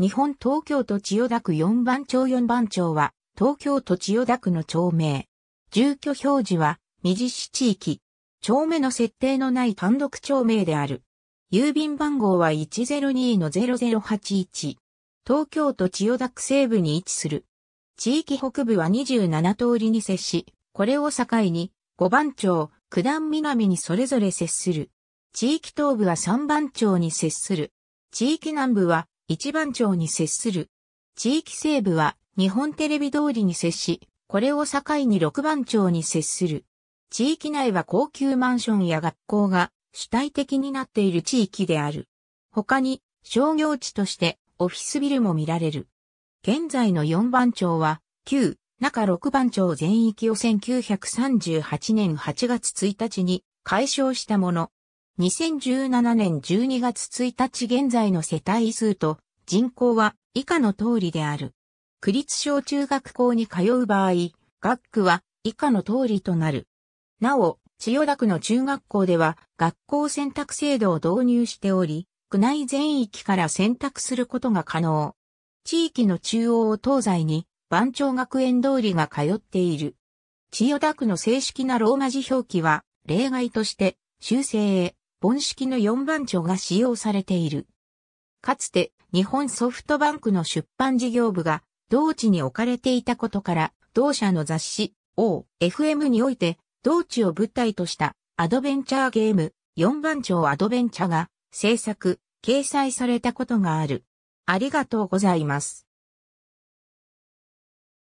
日本東京都千代田区4番町4番町は、東京都千代田区の町名。住居表示は、未実市地域。町目の設定のない単独町名である。郵便番号は102-0081。東京都千代田区西部に位置する。地域北部は27通りに接し、これを境に、5番町、九段南にそれぞれ接する。地域東部は3番町に接する。地域南部は一番町に接する。地域西部は日本テレビ通りに接し、これを境に六番町に接する。地域内は高級マンションや学校が主体的になっている地域である。他に商業地としてオフィスビルも見られる。現在の四番町は旧中六番町全域を1938年8月1日に解消したもの。2017年12月1日現在の世帯数と人口は以下の通りである。区立小中学校に通う場合、学区は以下の通りとなる。なお、千代田区の中学校では学校選択制度を導入しており、区内全域から選択することが可能。地域の中央を東西に番長学園通りが通っている。千代田区の正式なローマ字表記は例外として修正へ本式の4番長が使用されている。かつて日本ソフトバンクの出版事業部が同地に置かれていたことから、同社の雑誌 OFM において同地を舞台としたアドベンチャーゲーム4番長アドベンチャーが制作、掲載されたことがある。ありがとうございます。